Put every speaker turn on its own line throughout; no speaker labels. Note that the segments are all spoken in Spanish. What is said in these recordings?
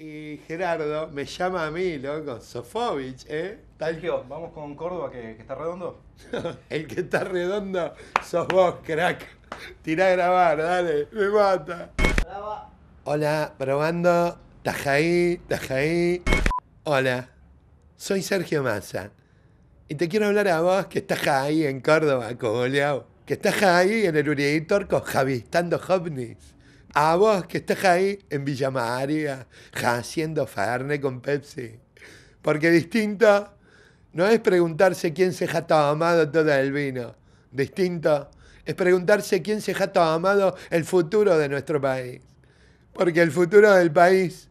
Y Gerardo me llama a mí, loco, Sofovich, ¿eh? Sergio, vamos con Córdoba, que, está redondo. el que está redondo sos vos, crack. tira a grabar, dale, me mata. Hola, Hola probando. Tajaí, Tajaí. Hola, soy Sergio Massa. Y te quiero hablar a vos que estás ahí en Córdoba, cogoleado. Que estás ahí en el Uri con Javistando a vos que estás ahí en Villa María, haciendo farne con Pepsi. Porque distinto no es preguntarse quién se ha tomado todo el vino. Distinto es preguntarse quién se ha tomado el futuro de nuestro país. Porque el futuro del país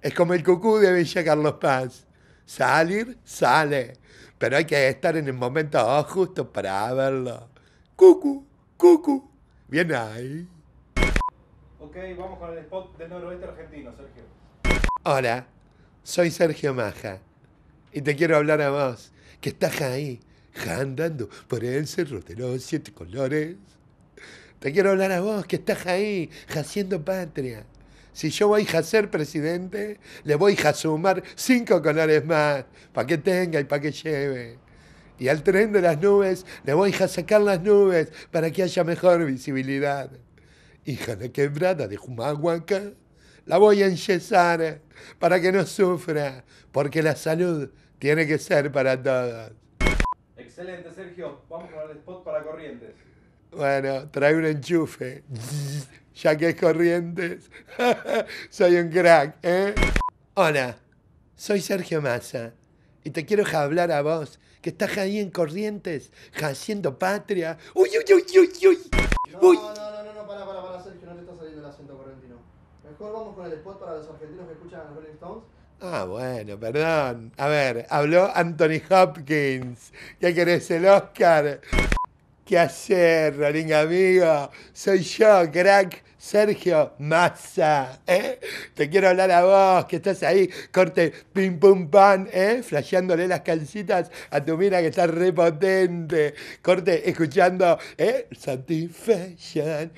es como el cucú de Villa Carlos Paz. Salir, sale. Pero hay que estar en el momento justo para verlo. Cucú, cucú, Bien ahí. Ok, vamos con el spot del noroeste argentino, Sergio. Hola, soy Sergio Maja y te quiero hablar a vos, que estás ahí, andando por el cerro de siete colores. Te quiero hablar a vos, que estás ahí, haciendo patria. Si yo voy a ser presidente, le voy a sumar cinco colores más, para que tenga y para que lleve. Y al tren de las nubes, le voy a sacar las nubes para que haya mejor visibilidad hija de quebrada de Humahuaca, la voy a enyesar para que no sufra, porque la salud tiene que ser para todos. Excelente, Sergio. Vamos con el spot para Corrientes. Bueno, trae un enchufe. Ya que es Corrientes, soy un crack, ¿eh? Hola, soy Sergio Massa y te quiero hablar a vos, que estás ahí en Corrientes, haciendo patria. ¡Uy, uy, uy, uy, uy! uy. ¿Cuál vamos con el spot para los argentinos que escuchan a los Rolling Stones. Ah, bueno, perdón. A ver, habló Anthony Hopkins. ¿Qué querés el Oscar? ¿Qué hacer, Rolling amigo? Soy yo, crack. Sergio Massa, ¿eh? Te quiero hablar a vos, que estás ahí, corte, pim pum pan, ¿eh? Flasheándole las calcitas a tu mira que está repotente. Corte, escuchando, ¿eh? Satisfaction,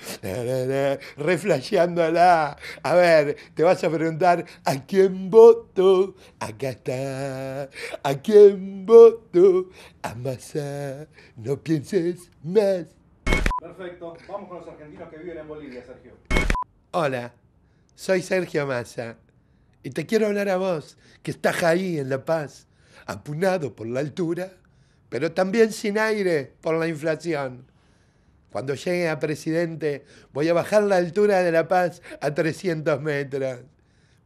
reflasheándola. A ver, te vas a preguntar, ¿a quién voto? Acá está. ¿A quién voto? A Massa, no pienses más. Perfecto. Vamos con los argentinos que viven en Bolivia, Sergio. Hola, soy Sergio Massa. Y te quiero hablar a vos, que estás ahí en La Paz, apunado por la altura, pero también sin aire por la inflación. Cuando llegue a presidente, voy a bajar la altura de La Paz a 300 metros.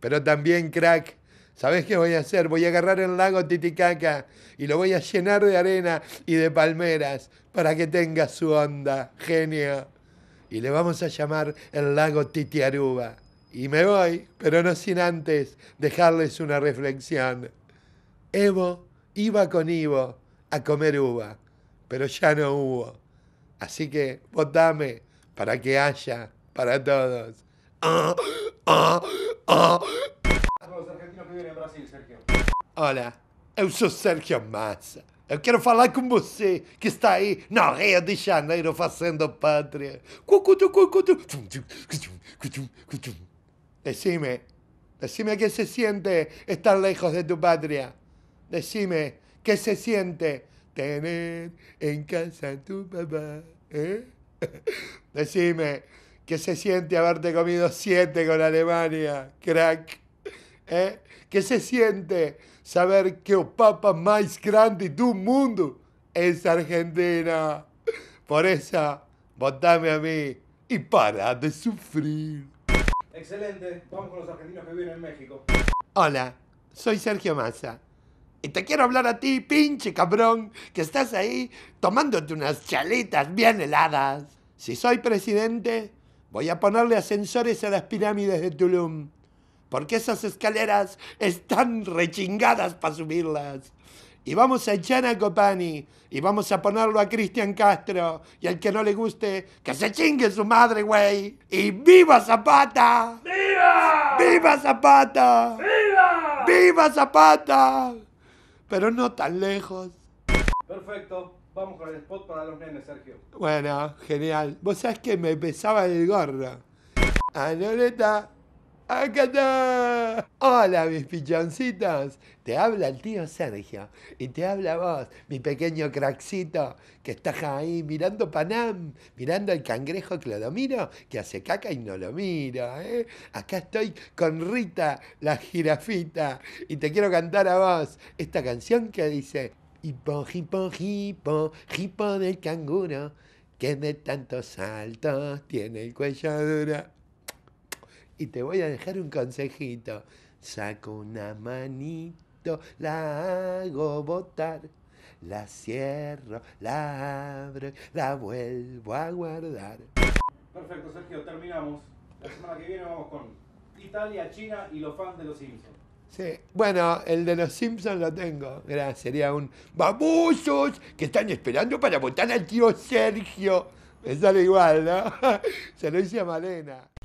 Pero también, crack, ¿Sabes qué voy a hacer? Voy a agarrar el lago Titicaca y lo voy a llenar de arena y de palmeras para que tenga su onda, genio. Y le vamos a llamar el lago Titiaruba. Y me voy, pero no sin antes dejarles una reflexión. Evo iba con Ivo a comer uva, pero ya no hubo. Así que votame para que haya para todos. Ah, ah, ah. Hola, em Brasil, Sergio? eu sou Sergio Massa. yo quiero hablar con você que está ahí na Rio de Janeiro fazendo pátria. Decime, decime que se siente estar lejos de tu patria. Decime, que se siente tener en casa a tu papá? ¿Eh? Decime, que se siente haberte comido siete con Alemania, crack? ¿eh? que se siente saber que el Papa más grande del mundo es Argentina. Por eso, votame a mí y para de sufrir. Excelente, vamos con los argentinos que viven en México. Hola, soy Sergio Massa. Y te quiero hablar a ti, pinche cabrón, que estás ahí tomándote unas chalitas bien heladas. Si soy presidente, voy a ponerle ascensores a las pirámides de Tulum porque esas escaleras están rechingadas para subirlas. Y vamos a echar a Copani y vamos a ponerlo a Cristian Castro y al que no le guste, que se chingue su madre, güey. Y viva Zapata. ¡Viva! ¡Viva Zapata! ¡Viva! ¡Viva Zapata! Pero no tan lejos. Perfecto. Vamos con el spot para los nenes, Sergio. Bueno, genial. Vos sabés que me pesaba el gorro. ¡Acá está! Hola, mis pichoncitos. Te habla el tío Sergio y te habla vos, mi pequeño craxito, que estás ahí mirando Panam, mirando al cangrejo Clodomiro, que hace caca y no lo miro. ¿eh? Acá estoy con Rita, la jirafita, y te quiero cantar a vos esta canción que dice: Hipo, hipo, hipo, hipo del canguro, que de tantos saltos tiene el cuello duro. Y te voy a dejar un consejito. Saco una manito, la hago botar. La cierro, la abro, la vuelvo a guardar. Perfecto, Sergio, terminamos. La semana que viene vamos con Italia, China y los fans de los Simpsons. Sí. Bueno, el de los Simpsons lo tengo. gracias sería un babusos que están esperando para votar al tío Sergio. Me sale igual, ¿no? Se lo hice a Malena.